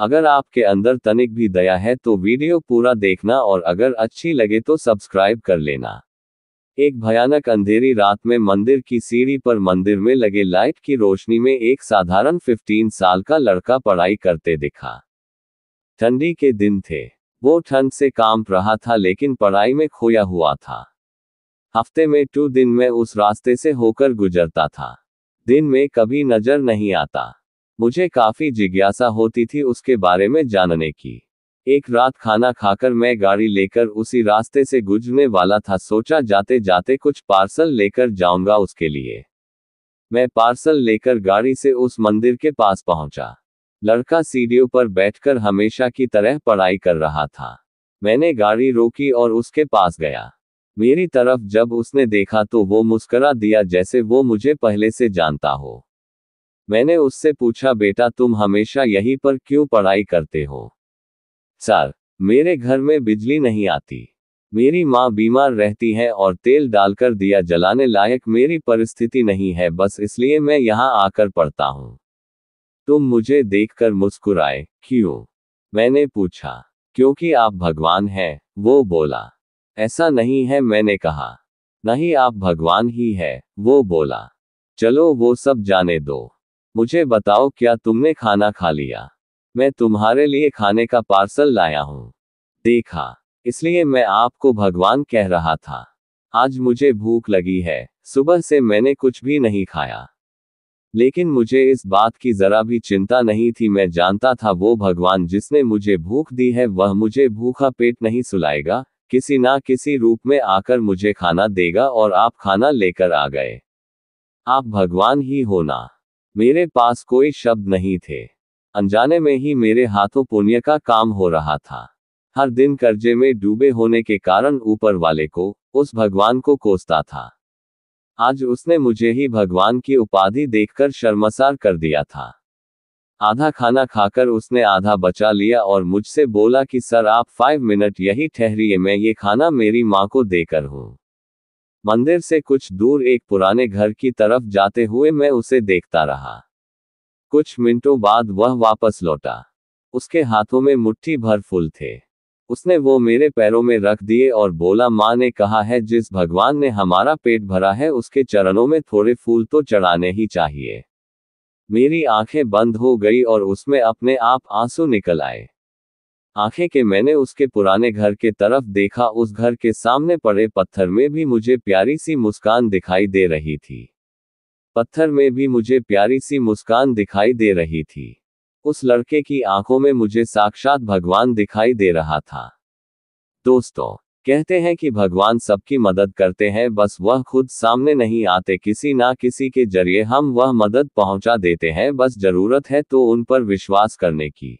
अगर आपके अंदर तनिक भी दया है तो वीडियो पूरा देखना और अगर अच्छी लगे तो सब्सक्राइब कर लेना एक भयानक अंधेरी रात में मंदिर की सीढ़ी पर मंदिर में लगे लाइट की रोशनी में एक साधारण 15 साल का लड़का पढ़ाई करते दिखा ठंडी के दिन थे वो ठंड से काम रहा था लेकिन पढ़ाई में खोया हुआ था हफ्ते में टू दिन में उस रास्ते से होकर गुजरता था दिन में कभी नजर नहीं आता मुझे काफी जिज्ञासा होती थी उसके बारे में जानने की एक रात खाना खाकर मैं गाड़ी लेकर उसी रास्ते से गुजरने वाला था सोचा जाते जाते कुछ पार्सल लेकर जाऊंगा उसके लिए मैं पार्सल लेकर गाड़ी से उस मंदिर के पास पहुंचा लड़का सीढ़ियों पर बैठकर हमेशा की तरह पढ़ाई कर रहा था मैंने गाड़ी रोकी और उसके पास गया मेरी तरफ जब उसने देखा तो वो मुस्करा दिया जैसे वो मुझे पहले से जानता हो मैंने उससे पूछा बेटा तुम हमेशा यहीं पर क्यों पढ़ाई करते हो सर मेरे घर में बिजली नहीं आती मेरी माँ बीमार रहती है और तेल डालकर दिया जलाने लायक मेरी परिस्थिति नहीं है बस इसलिए मैं यहाँ आकर पढ़ता हूँ तुम मुझे देखकर मुस्कुराए क्यों मैंने पूछा क्योंकि आप भगवान हैं वो बोला ऐसा नहीं है मैंने कहा नहीं आप भगवान ही है वो बोला चलो वो सब जाने दो मुझे बताओ क्या तुमने खाना खा लिया मैं तुम्हारे लिए खाने का पार्सल लाया हूँ देखा इसलिए मैं आपको भगवान कह रहा था आज मुझे भूख लगी है सुबह से मैंने कुछ भी नहीं खाया लेकिन मुझे इस बात की जरा भी चिंता नहीं थी मैं जानता था वो भगवान जिसने मुझे भूख दी है वह मुझे भूखा पेट नहीं सुलाएगा किसी ना किसी रूप में आकर मुझे खाना देगा और आप खाना लेकर आ गए आप भगवान ही होना मेरे पास कोई शब्द नहीं थे अनजाने में ही मेरे हाथों पुण्य का काम हो रहा था हर दिन कर्जे में डूबे होने के कारण ऊपर वाले को उस भगवान को कोसता था आज उसने मुझे ही भगवान की उपाधि देखकर शर्मसार कर दिया था आधा खाना खाकर उसने आधा बचा लिया और मुझसे बोला कि सर आप फाइव मिनट यही ठहरिए मैं ये खाना मेरी माँ को देकर हूँ मंदिर से कुछ दूर एक पुराने घर की तरफ जाते हुए मैं उसे देखता रहा कुछ मिनटों बाद वह वापस लौटा उसके हाथों में मुट्ठी भर फूल थे उसने वो मेरे पैरों में रख दिए और बोला माँ ने कहा है जिस भगवान ने हमारा पेट भरा है उसके चरणों में थोड़े फूल तो चढ़ाने ही चाहिए मेरी आंखें बंद हो गई और उसमें अपने आप आंसू निकल आए आंखें के मैंने उसके पुराने घर के तरफ देखा उस घर के सामने पड़े पत्थर में भी मुझे प्यारी सी मुस्कान दिखाई दे रही थी पत्थर में भी मुझे प्यारी सी मुस्कान दिखाई दे रही थी उस लड़के की आंखों में मुझे साक्षात भगवान दिखाई दे रहा था दोस्तों कहते हैं कि भगवान सबकी मदद करते हैं बस वह खुद सामने नहीं आते किसी ना किसी के जरिए हम वह मदद पहुंचा देते हैं बस जरूरत है तो उन पर विश्वास करने की